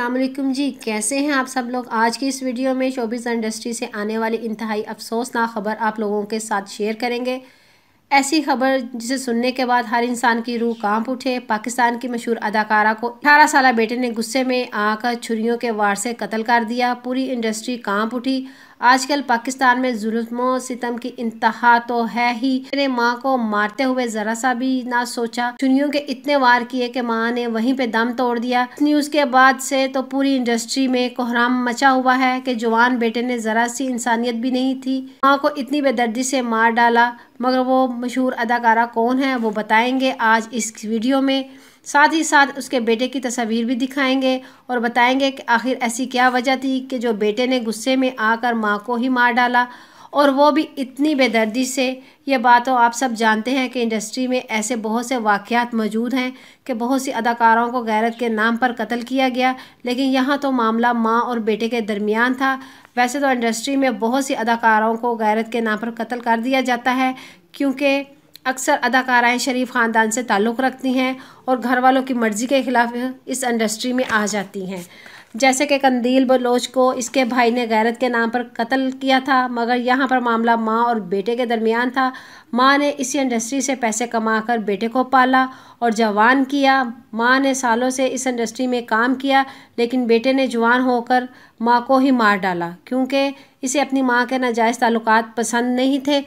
अल्लाम जी कैसे हैं आप सब लोग आज की इस वीडियो में शोबिस इंडस्ट्री से आने वाली इंतहाई अफसोसनाक खबर आप लोगों के साथ शेयर करेंगे ऐसी खबर जिसे सुनने के बाद हर इंसान की रूह कांप उठे पाकिस्तान की मशहूर अदाकारा को 18 साल बेटे ने गुस्से में आकर छुरीयों के वार से कत्ल कर दिया पूरी इंडस्ट्री कांप उठी आजकल पाकिस्तान में जुल्मों सितम की इंतहा तो है ही मेरे माँ को मारते हुए जरा सा भी ना सोचा चुनियों के इतने वार किए कि माँ ने वहीं पे दम तोड़ दिया न्यूज के बाद से तो पूरी इंडस्ट्री में कोहराम मचा हुआ है कि जवान बेटे ने जरा सी इंसानियत भी नहीं थी माँ को इतनी बेदर्दी से मार डाला मगर वो मशहूर अदाकारा कौन है वो बताएंगे आज इस वीडियो में साथ ही साथ उसके बेटे की तस्वीर भी दिखाएंगे और बताएंगे कि आखिर ऐसी क्या वजह थी कि जो बेटे ने गुस्से में आकर माँ को ही मार डाला और वो भी इतनी बेदर्दी से ये बात तो आप सब जानते हैं कि इंडस्ट्री में ऐसे बहुत से वाक़ात मौजूद हैं कि बहुत सी अदाकारों को गैरत के नाम पर कत्ल किया गया लेकिन यहाँ तो मामला माँ और बेटे के दरमियान था वैसे तो इंडस्ट्री में बहुत सी अदाकारों को गैरत के नाम पर कत्ल कर दिया जाता है क्योंकि अक्सर अदाकाराएं शरीफ ख़ानदान से ताल्लुक़ रखती हैं और घर वालों की मर्ज़ी के ख़िलाफ़ इस इंडस्ट्री में आ जाती हैं जैसे कि कंदील बलोच को इसके भाई ने गैरत के नाम पर कत्ल किया था मगर यहाँ पर मामला माँ और बेटे के दरमियान था माँ ने इसी इंडस्ट्री से पैसे कमाकर बेटे को पाला और जवान किया माँ ने सालों से इस इंडस्ट्री में काम किया लेकिन बेटे ने जवान होकर माँ को ही मार डाला क्योंकि इसे अपनी माँ के नाजायज़ ताल्लुकात पसंद नहीं थे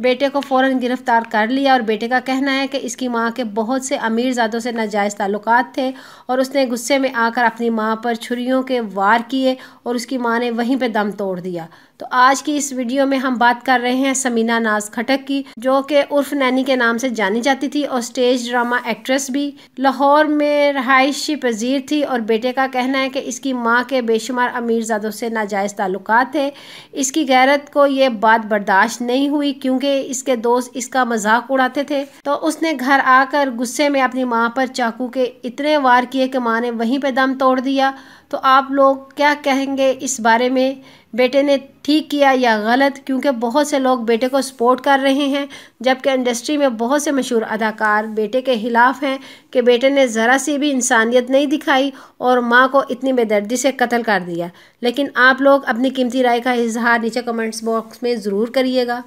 बेटे को फ़ौर गिरफ़्तार कर लिया और बेटे का कहना है कि इसकी माँ के बहुत से अमीर ज़ादों से नाजायज़ ताल्लुक थे और उसने गुस्से में आकर अपनी माँ पर छुरीों के वार किए और उसकी माँ ने वहीं पर दम तोड़ दिया तो आज की इस वीडियो में हम बात कर रहे हैं समीना नाज खटक की जो कि उर्फ नैनी के नाम से जानी जाती थी और स्टेज ड्रामा एक्ट्रेस भी लाहौर में रहायशी पजीर थी और बेटे का कहना है कि इसकी माँ के बेशुमार अमीरजादों से नाजायज़ ताल्लुक थे इसकी गैरत को ये बात बर्दाश्त नहीं हुई क्योंकि होंगे इसके दोस्त इसका मजाक उड़ाते थे तो उसने घर आकर गुस्से में अपनी माँ पर चाकू के इतने वार किए कि माँ ने वहीं पर दम तोड़ दिया तो आप लोग क्या कहेंगे इस बारे में बेटे ने ठीक किया या गलत क्योंकि बहुत से लोग बेटे को सपोर्ट कर रहे हैं जबकि इंडस्ट्री में बहुत से मशहूर अदाकार बेटे के ख़िलाफ़ हैं कि बेटे ने ज़रा सी भी इंसानियत नहीं दिखाई और माँ को इतनी बेदर्दी से कत्ल कर दिया लेकिन आप लोग अपनी कीमती राय का इजहार नीचे कमेंट्स बॉक्स में ज़रूर करिएगा